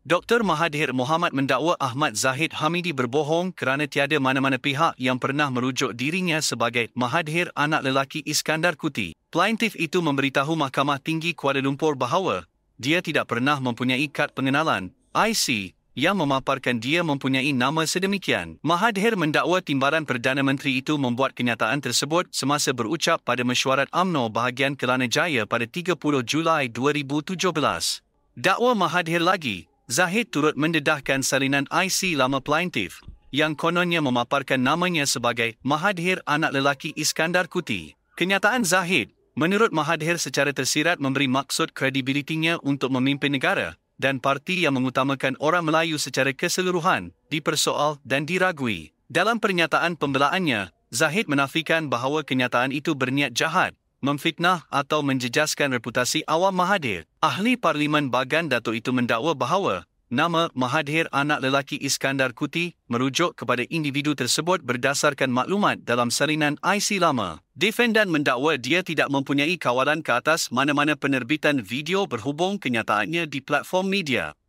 Dr. Mahathir Mohamad mendakwa Ahmad Zahid Hamidi berbohong kerana tiada mana-mana pihak yang pernah merujuk dirinya sebagai Mahathir anak lelaki Iskandar Kuti. Plaintif itu memberitahu Mahkamah Tinggi Kuala Lumpur bahawa dia tidak pernah mempunyai kad pengenalan IC yang memaparkan dia mempunyai nama sedemikian. Mahathir mendakwa timbaran Perdana Menteri itu membuat kenyataan tersebut semasa berucap pada mesyuarat amno bahagian Kelana Jaya pada 30 Julai 2017. Dakwa Mahathir lagi, Zahid turut mendedahkan salinan IC lama plaintif yang kononnya memaparkan namanya sebagai Mahathir anak lelaki Iskandar Kuti. Kenyataan Zahid, menurut Mahathir secara tersirat memberi maksud kredibilitinya untuk memimpin negara dan parti yang mengutamakan orang Melayu secara keseluruhan, dipersoal dan diragui. Dalam pernyataan pembelaannya, Zahid menafikan bahawa kenyataan itu berniat jahat memfitnah atau menjejaskan reputasi awam Mahathir. Ahli Parlimen Bagan Dato itu mendakwa bahawa nama Mahathir anak lelaki Iskandar Kuti merujuk kepada individu tersebut berdasarkan maklumat dalam salinan IC lama. Defendan mendakwa dia tidak mempunyai kawalan ke atas mana-mana penerbitan video berhubung kenyataannya di platform media.